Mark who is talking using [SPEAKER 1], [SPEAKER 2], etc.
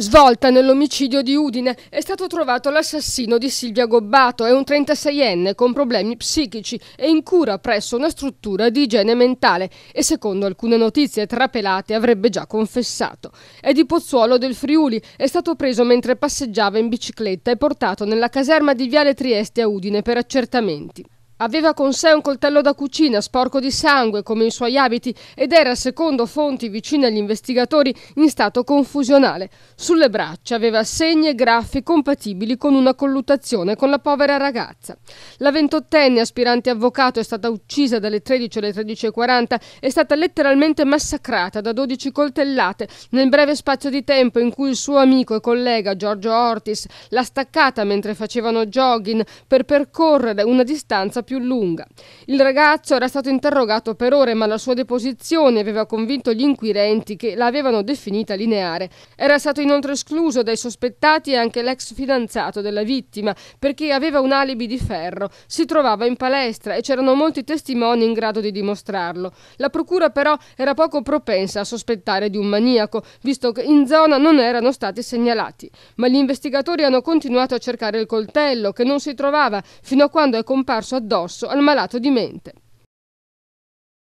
[SPEAKER 1] Svolta nell'omicidio di Udine è stato trovato l'assassino di Silvia Gobbato, è un 36enne con problemi psichici e in cura presso una struttura di igiene mentale e secondo alcune notizie trapelate avrebbe già confessato. È di Pozzuolo del Friuli, è stato preso mentre passeggiava in bicicletta e portato nella caserma di Viale Trieste a Udine per accertamenti. Aveva con sé un coltello da cucina sporco di sangue come i suoi abiti ed era, secondo fonti vicine agli investigatori, in stato confusionale. Sulle braccia aveva segni e graffi compatibili con una colluttazione con la povera ragazza. La ventottenne aspirante avvocato è stata uccisa dalle 13 alle 13.40, è stata letteralmente massacrata da 12 coltellate nel breve spazio di tempo in cui il suo amico e collega Giorgio Ortis l'ha staccata mentre facevano jogging per percorrere una distanza più lunga. Il ragazzo era stato interrogato per ore, ma la sua deposizione aveva convinto gli inquirenti che l'avevano definita lineare. Era stato inoltre escluso dai sospettati anche l'ex fidanzato della vittima, perché aveva un alibi di ferro. Si trovava in palestra e c'erano molti testimoni in grado di dimostrarlo. La procura però era poco propensa a sospettare di un maniaco, visto che in zona non erano stati segnalati. Ma gli investigatori hanno continuato a cercare il coltello, che non si trovava, fino a quando è comparso addosso addosso al malato di mente.